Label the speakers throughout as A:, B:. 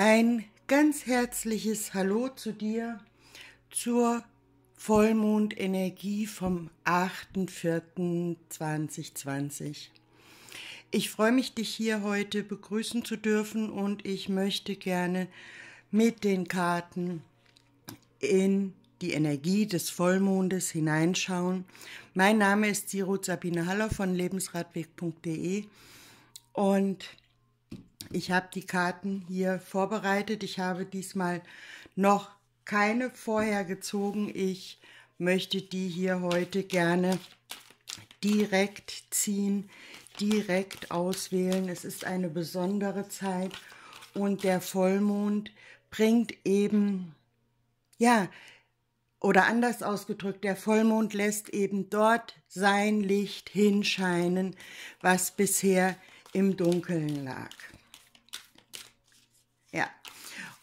A: Ein ganz herzliches Hallo zu dir zur Vollmondenergie vom 8.4.2020. Ich freue mich, dich hier heute begrüßen zu dürfen und ich möchte gerne mit den Karten in die Energie des Vollmondes hineinschauen. Mein Name ist Siro Sabine Haller von lebensradweg.de und ich habe die Karten hier vorbereitet. Ich habe diesmal noch keine vorher gezogen. Ich möchte die hier heute gerne direkt ziehen, direkt auswählen. Es ist eine besondere Zeit und der Vollmond bringt eben, ja, oder anders ausgedrückt, der Vollmond lässt eben dort sein Licht hinscheinen, was bisher im Dunkeln lag. Ja.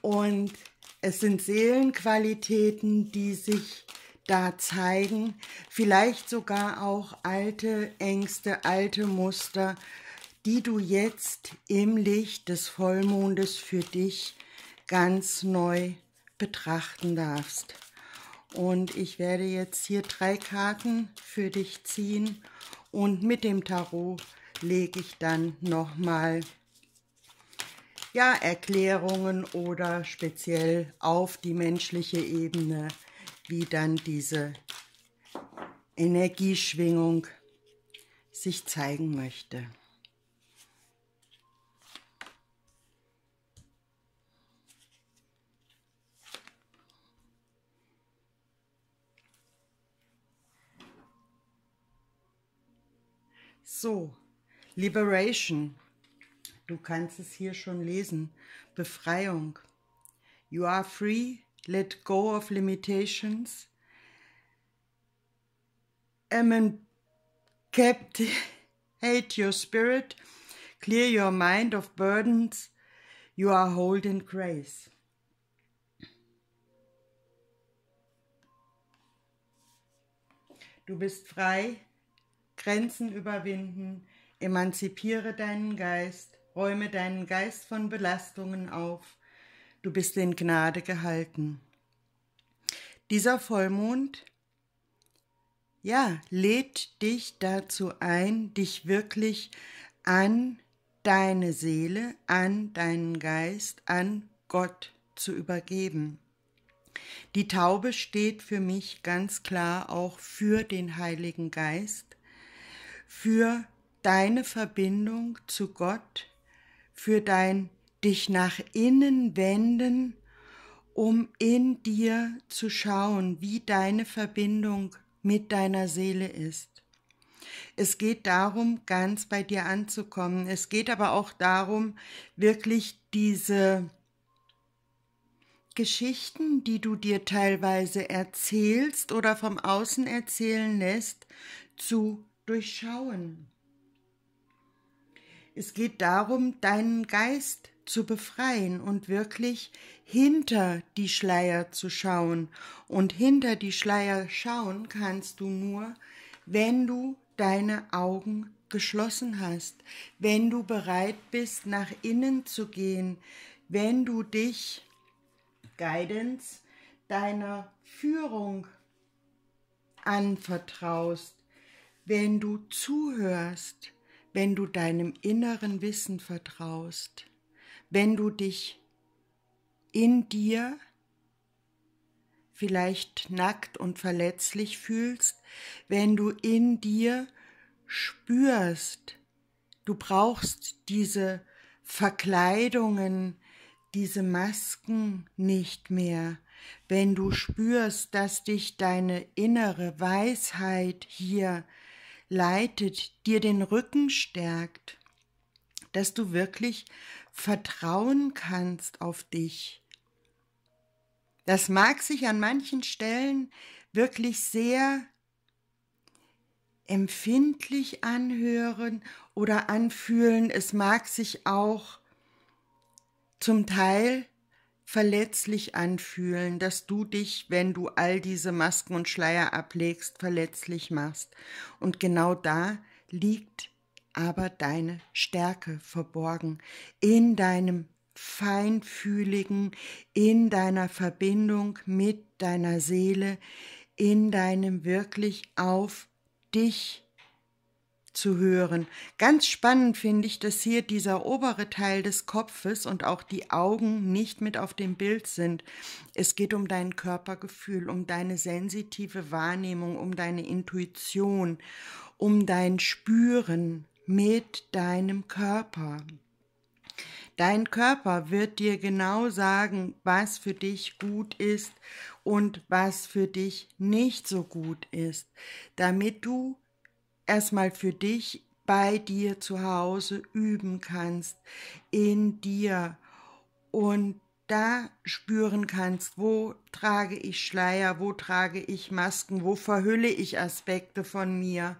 A: Und es sind Seelenqualitäten, die sich da zeigen, vielleicht sogar auch alte Ängste, alte Muster, die du jetzt im Licht des Vollmondes für dich ganz neu betrachten darfst. Und ich werde jetzt hier drei Karten für dich ziehen und mit dem Tarot lege ich dann nochmal ja, Erklärungen oder speziell auf die menschliche Ebene, wie dann diese Energieschwingung sich zeigen möchte. So, Liberation. Du kannst es hier schon lesen. Befreiung. You are free. Let go of limitations. Amen. your spirit. Clear your mind of burdens. You are holding grace. Du bist frei. Grenzen überwinden. Emanzipiere deinen Geist räume deinen Geist von Belastungen auf, du bist in Gnade gehalten. Dieser Vollmond, ja, lädt dich dazu ein, dich wirklich an deine Seele, an deinen Geist, an Gott zu übergeben. Die Taube steht für mich ganz klar auch für den Heiligen Geist, für deine Verbindung zu Gott, für dein dich nach innen wenden, um in dir zu schauen, wie deine Verbindung mit deiner Seele ist. Es geht darum, ganz bei dir anzukommen. Es geht aber auch darum, wirklich diese Geschichten, die du dir teilweise erzählst oder vom Außen erzählen lässt, zu durchschauen. Es geht darum, deinen Geist zu befreien und wirklich hinter die Schleier zu schauen. Und hinter die Schleier schauen kannst du nur, wenn du deine Augen geschlossen hast, wenn du bereit bist, nach innen zu gehen, wenn du dich Guidance, deiner Führung anvertraust, wenn du zuhörst, wenn du deinem inneren Wissen vertraust, wenn du dich in dir vielleicht nackt und verletzlich fühlst, wenn du in dir spürst, du brauchst diese Verkleidungen, diese Masken nicht mehr, wenn du spürst, dass dich deine innere Weisheit hier leitet, dir den Rücken stärkt, dass du wirklich vertrauen kannst auf dich. Das mag sich an manchen Stellen wirklich sehr empfindlich anhören oder anfühlen. Es mag sich auch zum Teil verletzlich anfühlen, dass du dich, wenn du all diese Masken und Schleier ablegst, verletzlich machst. Und genau da liegt aber deine Stärke verborgen in deinem feinfühligen, in deiner Verbindung mit deiner Seele, in deinem wirklich auf dich zu hören. Ganz spannend finde ich, dass hier dieser obere Teil des Kopfes und auch die Augen nicht mit auf dem Bild sind. Es geht um dein Körpergefühl, um deine sensitive Wahrnehmung, um deine Intuition, um dein Spüren mit deinem Körper. Dein Körper wird dir genau sagen, was für dich gut ist und was für dich nicht so gut ist, damit du erstmal für dich bei dir zu Hause üben kannst, in dir und da spüren kannst, wo trage ich Schleier, wo trage ich Masken, wo verhülle ich Aspekte von mir,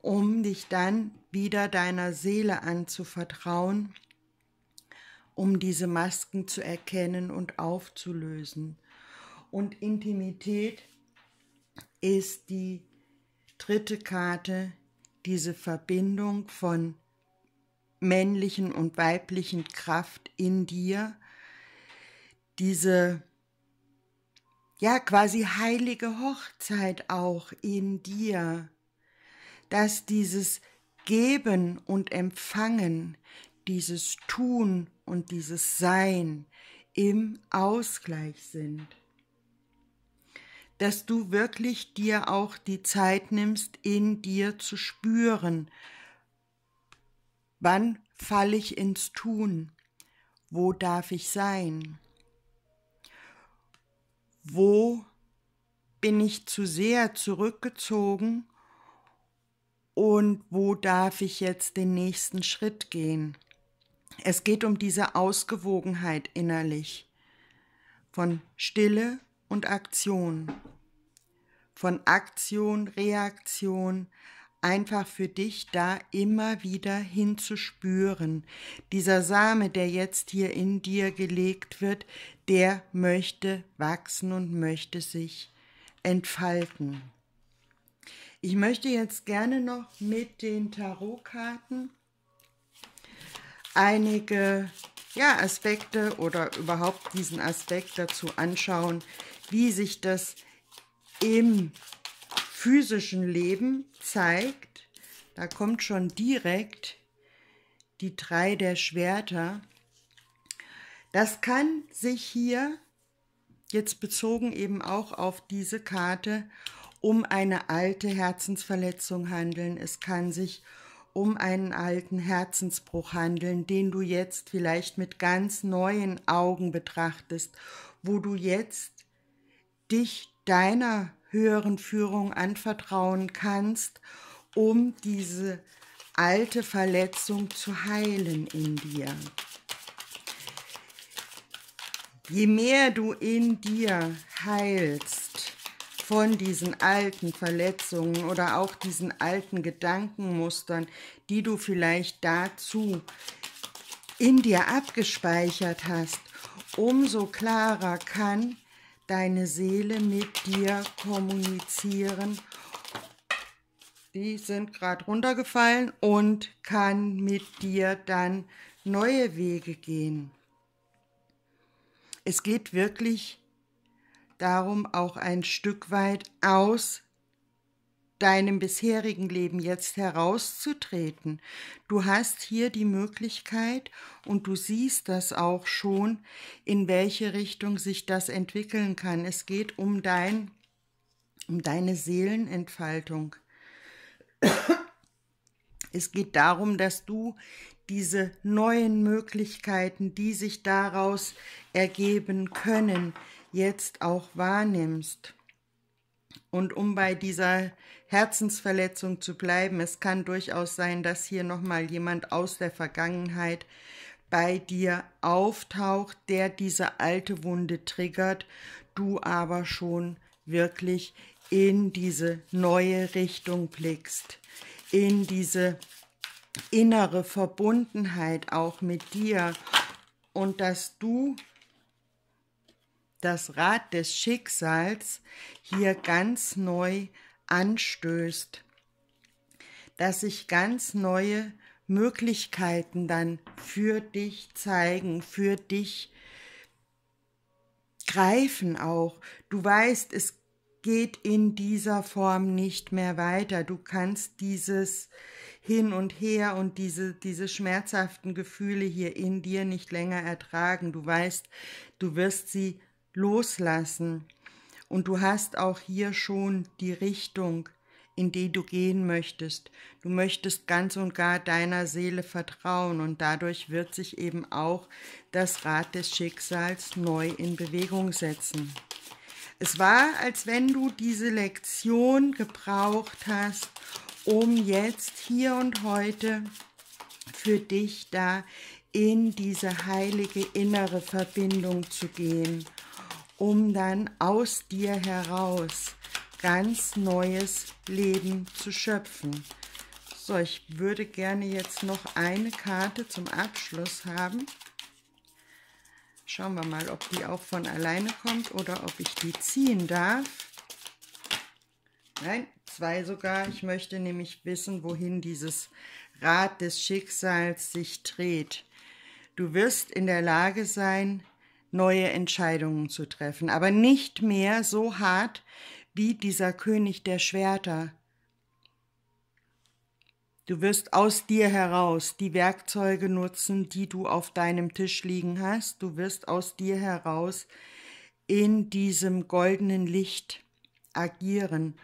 A: um dich dann wieder deiner Seele anzuvertrauen, um diese Masken zu erkennen und aufzulösen. Und Intimität ist die dritte Karte, diese Verbindung von männlichen und weiblichen Kraft in dir, diese ja quasi heilige Hochzeit auch in dir, dass dieses Geben und Empfangen, dieses Tun und dieses Sein im Ausgleich sind dass du wirklich dir auch die Zeit nimmst, in dir zu spüren. Wann falle ich ins Tun? Wo darf ich sein? Wo bin ich zu sehr zurückgezogen? Und wo darf ich jetzt den nächsten Schritt gehen? Es geht um diese Ausgewogenheit innerlich von Stille und Aktion. Von Aktion, Reaktion, einfach für dich da immer wieder hinzuspüren. Dieser Same, der jetzt hier in dir gelegt wird, der möchte wachsen und möchte sich entfalten. Ich möchte jetzt gerne noch mit den Tarotkarten einige ja, Aspekte oder überhaupt diesen Aspekt dazu anschauen, wie sich das im physischen Leben zeigt. Da kommt schon direkt die drei der Schwerter. Das kann sich hier, jetzt bezogen eben auch auf diese Karte, um eine alte Herzensverletzung handeln. Es kann sich um einen alten Herzensbruch handeln, den du jetzt vielleicht mit ganz neuen Augen betrachtest, wo du jetzt dich deiner höheren Führung anvertrauen kannst, um diese alte Verletzung zu heilen in dir. Je mehr du in dir heilst von diesen alten Verletzungen oder auch diesen alten Gedankenmustern, die du vielleicht dazu in dir abgespeichert hast, umso klarer kann deine Seele mit dir kommunizieren. Die sind gerade runtergefallen und kann mit dir dann neue Wege gehen. Es geht wirklich darum, auch ein Stück weit aus deinem bisherigen Leben jetzt herauszutreten. Du hast hier die Möglichkeit und du siehst das auch schon, in welche Richtung sich das entwickeln kann. Es geht um dein, um deine Seelenentfaltung. Es geht darum, dass du diese neuen Möglichkeiten, die sich daraus ergeben können, jetzt auch wahrnimmst. Und um bei dieser Herzensverletzung zu bleiben, es kann durchaus sein, dass hier nochmal jemand aus der Vergangenheit bei dir auftaucht, der diese alte Wunde triggert, du aber schon wirklich in diese neue Richtung blickst, in diese innere Verbundenheit auch mit dir und dass du das Rad des Schicksals hier ganz neu anstößt, dass sich ganz neue Möglichkeiten dann für dich zeigen, für dich greifen auch. Du weißt, es geht in dieser Form nicht mehr weiter. Du kannst dieses hin und her und diese, diese schmerzhaften Gefühle hier in dir nicht länger ertragen. Du weißt, du wirst sie loslassen. Und du hast auch hier schon die Richtung, in die du gehen möchtest. Du möchtest ganz und gar deiner Seele vertrauen und dadurch wird sich eben auch das Rad des Schicksals neu in Bewegung setzen. Es war, als wenn du diese Lektion gebraucht hast, um jetzt hier und heute für dich da in diese heilige innere Verbindung zu gehen um dann aus dir heraus ganz neues Leben zu schöpfen. So, ich würde gerne jetzt noch eine Karte zum Abschluss haben. Schauen wir mal, ob die auch von alleine kommt oder ob ich die ziehen darf. Nein, zwei sogar. Ich möchte nämlich wissen, wohin dieses Rad des Schicksals sich dreht. Du wirst in der Lage sein, neue Entscheidungen zu treffen, aber nicht mehr so hart wie dieser König der Schwerter. Du wirst aus dir heraus die Werkzeuge nutzen, die du auf deinem Tisch liegen hast. Du wirst aus dir heraus in diesem goldenen Licht agieren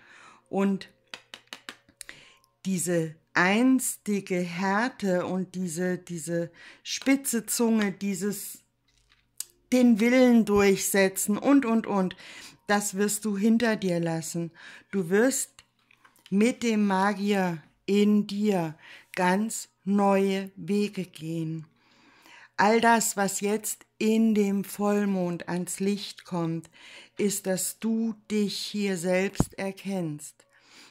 A: und diese einstige Härte und diese, diese spitze Zunge, dieses den Willen durchsetzen und, und, und. Das wirst du hinter dir lassen. Du wirst mit dem Magier in dir ganz neue Wege gehen. All das, was jetzt in dem Vollmond ans Licht kommt, ist, dass du dich hier selbst erkennst,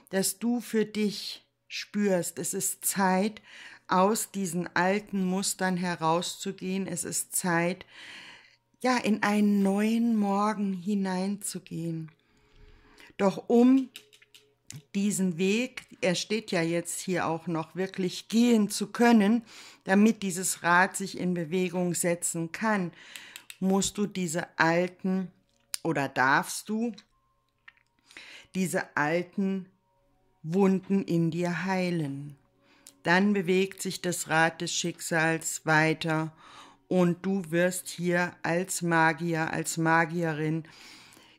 A: dass du für dich spürst, es ist Zeit, aus diesen alten Mustern herauszugehen, es ist Zeit, ja, in einen neuen Morgen hineinzugehen. Doch um diesen Weg, er steht ja jetzt hier auch noch, wirklich gehen zu können, damit dieses Rad sich in Bewegung setzen kann, musst du diese alten oder darfst du diese alten Wunden in dir heilen. Dann bewegt sich das Rad des Schicksals weiter und du wirst hier als Magier, als Magierin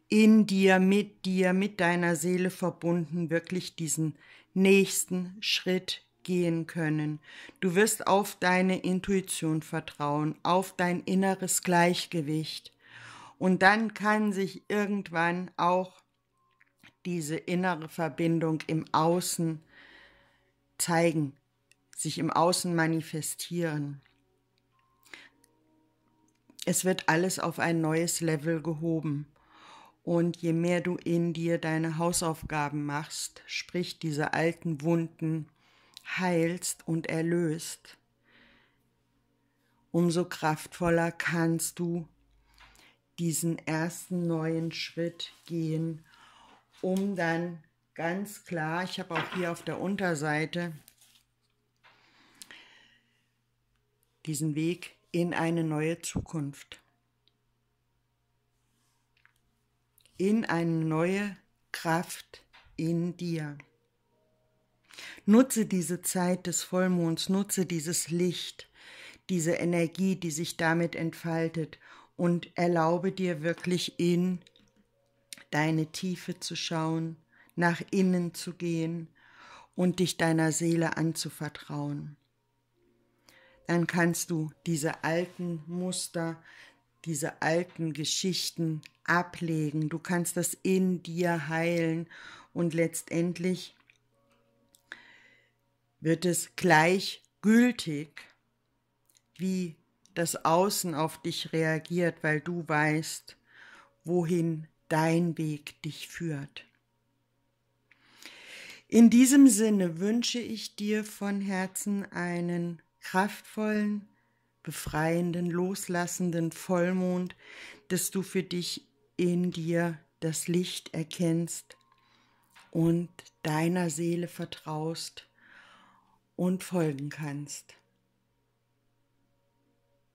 A: in dir, mit dir, mit deiner Seele verbunden, wirklich diesen nächsten Schritt gehen können. Du wirst auf deine Intuition vertrauen, auf dein inneres Gleichgewicht. Und dann kann sich irgendwann auch diese innere Verbindung im Außen zeigen, sich im Außen manifestieren es wird alles auf ein neues Level gehoben. Und je mehr du in dir deine Hausaufgaben machst, sprich diese alten Wunden heilst und erlöst, umso kraftvoller kannst du diesen ersten neuen Schritt gehen, um dann ganz klar, ich habe auch hier auf der Unterseite diesen Weg in eine neue Zukunft, in eine neue Kraft in dir. Nutze diese Zeit des Vollmonds, nutze dieses Licht, diese Energie, die sich damit entfaltet und erlaube dir wirklich in deine Tiefe zu schauen, nach innen zu gehen und dich deiner Seele anzuvertrauen dann kannst du diese alten Muster, diese alten Geschichten ablegen. Du kannst das in dir heilen und letztendlich wird es gleichgültig, wie das Außen auf dich reagiert, weil du weißt, wohin dein Weg dich führt. In diesem Sinne wünsche ich dir von Herzen einen kraftvollen, befreienden, loslassenden Vollmond, dass du für dich in dir das Licht erkennst und deiner Seele vertraust und folgen kannst.